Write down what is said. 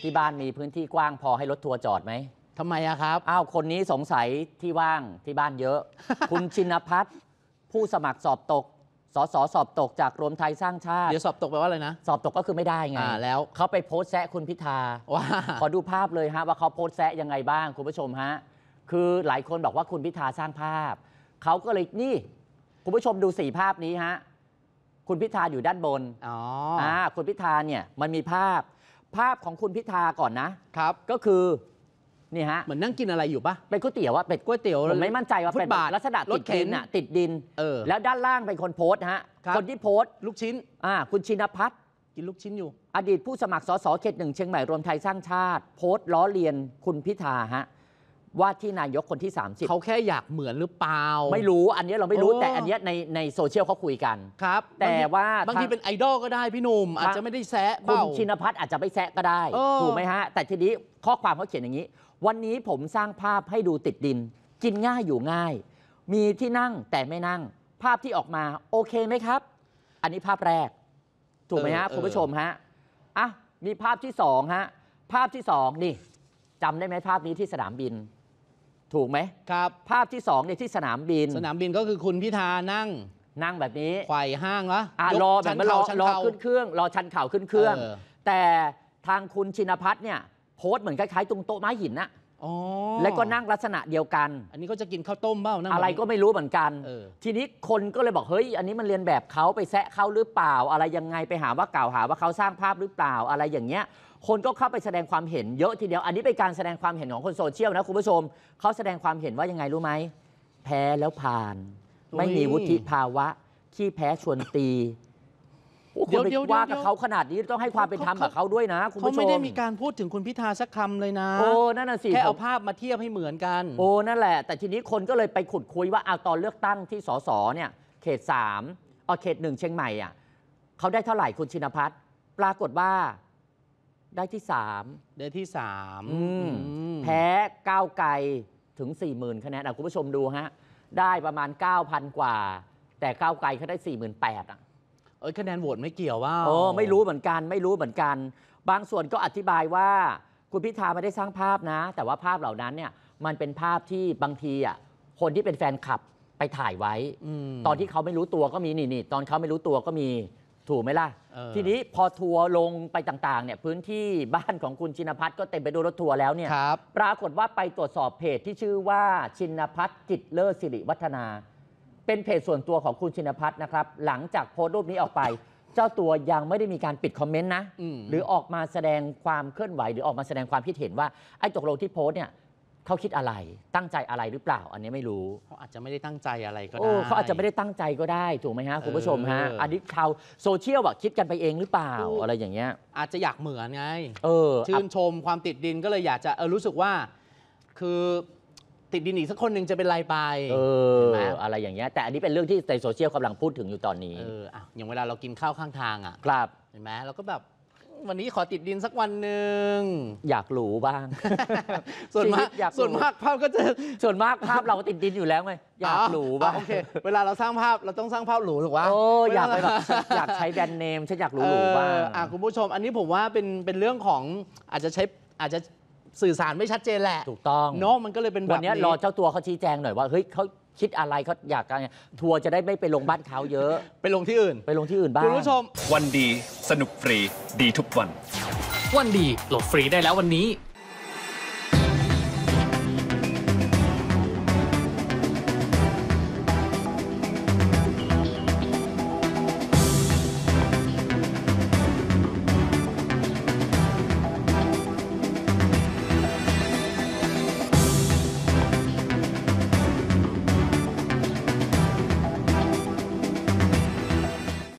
ที่บ้านมีพื้นที่กว้างพอให้รถทัวร์จอดไหม ทำไมอะครับ อ้าว คนนี้สงสัยที่ว่างที่บ้านเยอะ คุณชินพัฒน์ผู้สมัครสอบตกสอสอสอบตกจากรวมไทยสร้างชาติ เดี๋ยวสอบตกแปลว่าอะไรนะ สอบตกก็คือไม่ได้ไง อ่า แล้วเขาไปโพสต์แซะคุณพิธาว่าขอดูภาพเลยฮะ ว่าเขาโพสต์แซะยังไงบ้าง คุณผู้ชมฮะ คือหลายคนบอกว่าคุณพิธาสร้างภาพ เขาก็เลยนี่ คุณผู้ชมดูสี่ภาพนี้ฮะ คุณพิธาอยู่ด้านบน อ๋อคุณพิธาเนี่ยมันมีภาพภาพของคุณพิธาก่อนนะครับ ก็คือนี่ฮะเหมือนนั่งกินอะไรอยู่ปะเป็นก๋วยเตี๋ยวอะเป็ดก๋วยเตี๋ยวผมไม่มั่นใจว่า เป็นบาทลักษณะติดดินอะติดดินเออแล้วด้านล่างเป็นคนโพสต์ฮะคนที่โพสต์ลูกชิ้นอ่าคุณชินพัฒน์กินลูกชิ้นอยู่ อดีตผู้สมัครสสเขตหนึ่งเชียงใหม่ รวมไทยสร้างชาติ โพสต์ล้อเลียน คุณพิธาฮะว่าที่นายกคนที่ 30เขาแค่อยากเหมือนหรือเปล่า ไม่รู้ อันนี้เราไม่รู้แต่อันนี้ในในโซเชียลเขาคุยกันครับ แต่ว่าบางทีเป็นไอดอลก็ได้พี่หนุ่มอาจจะไม่ได้แซะคุณชินพัฒน์อาจจะไม่แซะก็ได้ถูกไหมฮะแต่ทีนี้ข้อความเขาเขียนอย่างนี้ วันนี้ผมสร้างภาพให้ดูติดดินกินง่ายอยู่ง่าย มีที่นั่งแต่ไม่นั่ง ภาพที่ออกมาโอเคไหมครับ อันนี้ภาพแรก ถูกไหมฮะคุณผู้ชมฮะอ่ะมีภาพที่สองฮะ ภาพที่สองนี่จำได้ไหมภาพนี้ที่สนามบินถูกไหมครับภาพที่งเนี่ยที่สนามบิน สนามบินก็คือคุณพิธานั่งนั่งแบบนี้ไขว่ห้างวะอรอแบบรอรอขึ้นเครื่อง รอชันเข่าขึ้นเครื่อง แต่ทางคุณชินพัฒน์เนี่ยโพสต์เหมือนคล้ายๆตรงโต๊ะม้าหินนะอและก็นั่งลักษณะเดียวกัน อันนี้เขาจะกินข้าวต้มเบ้านั่งอะไรก็ไม่รู้เหมือนกันออทีนี้คนก็เลยบอก เฮ้ยอันนี้มันเรียนแบบเขาไปแซะเขาหรือเปล่า อะไรยังไงไปหาว่ากล่าวหาว่าเขาสร้างภาพหรือเปล่าอะไรอย่างเงี้ย คนก็เข้าไปแสดงความเห็นเยอะ ทีเดียวอันนี้เป็นการแสดงความเห็นของคนโซเชียลนะคุณผู้ชม เขาแสดงความเห็นว่ายังไงรู้ไหม แพ้แล้วผ่าน ไม่มีวุฒิภาวะ ขี้แพ้ชวนตีเดี๋ยวเดี๋ยวว่ากับเขาขนาดนี้ต้องให้ความเป็นธรรมกับเขาด้วยนะคุณผู้ชมเขาไม่ได้มีการพูดถึงคุณพิธาสักคำเลยนะโอ้นั่นน่ะสิแค่เอาภาพมาเทียบให้เหมือนกันโอ้นั่นแหละ แต่ทีนี้คนก็เลยไปขุดคุยว่าเอาตอนเลือกตั้งที่สสเนี่ย เขตสามเอาเขตหนึ่งเชียงใหม่อ่ะเขาได้เท่าไหร่คุณชินพัฒน์ปรากฏว่าได้ที่สามได้ที่สามแพ้ก้าวไกลถึงสี่หมื่นคะแนนคุณผู้ชมดูฮะได้ประมาณเก้าพันกว่า แต่ก้าวไกลเขาได้่นแปดอ่ะเอ้ยคะแนนโหวตไม่เกี่ยวว่าโอ้ไม่รู้เหมือนกันไม่รู้เหมือนกัน บางส่วนก็อธิบายว่าคุณพิธาไม่ได้สร้างภาพนะ แต่ว่าภาพเหล่านั้นเนี่ยมันเป็นภาพที่บางทีอ่ะคนที่เป็นแฟนคลับไปถ่ายไว้อตอนที่เขาไม่รู้ตัวก็มีนี่นี่ตอนเขาไม่รู้ตัวก็มีถูกไหมล่ะ ทีนี้พอทัวร์ลงไปต่าง ๆ เนี่ย พื้นที่บ้านของคุณชินพัฒน์ก็เต็มไปด้วยรถทัวร์แล้วเนี่ยรปรากฏว่าไปตรวจสอบเพจที่ชื่อว่าชินพัฒน์กิจเลิศสิริวัฒนาเป็นเพจส่วนตัวของคุณชินพัฒน์นะครับหลังจากโพสต์รูปนี้ออกไป เจ้าตัวยังไม่ได้มีการปิดคอมเมนต์นะหรือออกมาแสดงความเคลื่อนไหวหรือออกมาแสดงความคิดเห็นว่าไอ้ตกลงที่โพสต์เนี่ยเขาคิดอะไรตั้งใจอะไรหรือเปล่า อันนี้ไม่รู้เขาอาจจะไม่ได้ตั้งใจอะไรก็ได้เขาอาจจะไม่ได้ตั้งใจก็ได้ถูกไหมฮะ คุณผู้ชมฮะอันนี้ชาวโซเชียลอะคิดกันไปเองหรือเปล่าอะไรอย่างเงี้ยอาจจะอยากเหมือนไงเออชื่นชมความติดดินก็เลยอยากจะเออรู้สึกว่า คือติดดินอีกสักคนหนึ่งจะเป็นไรไปเออใช่ไหมอะไรอย่างเงี้ยแต่อันนี้เป็นเรื่องที่ในโซเชียลกำลังพูดถึงอยู่ตอนนี้เอออย่างเวลาเรากินข้าวข้างทางอ่ะ ครับเห็นไหมเราก็แบบวันนี้ขอติดดินสักวันหนึ่งอยากหรูบ้าง ส่วนมากอยากส่วนมากภาพก็จะส่วนมากภาพเราก็ติดดินอยู่แล้วไงอยากหรูบ้างโอเคเวลาเราสร้างภาพเราต้องสร้างภาพ หรูถูกปะโอ้อยากไปแบบอยากใช้แบรนด์เนมฉันอยากหรูหรูบ้างอ่ะคุณผู้ชม อันนี้ผมว่าเป็นเป็นเรื่องของอาจจะใช้อาจจะสื่อสารไม่ชัดเจนแหละ ถูกต้องเนาะมันก็เลยเป็นวันนี้รอเจ้าตัวเขาชี้แจงหน่อยว่า เฮ้ยเขาคิดอะไรเขาอยากการทัวร์จะได้ไม่ไปลงบ้านเขาเยอะ ไปลงที่อื่น ไปลงที่อื่น บ้างคุณผู้ชม วันดีสนุกฟรีดีทุกวัน วันดีโหลดฟรีได้แล้ววันนี้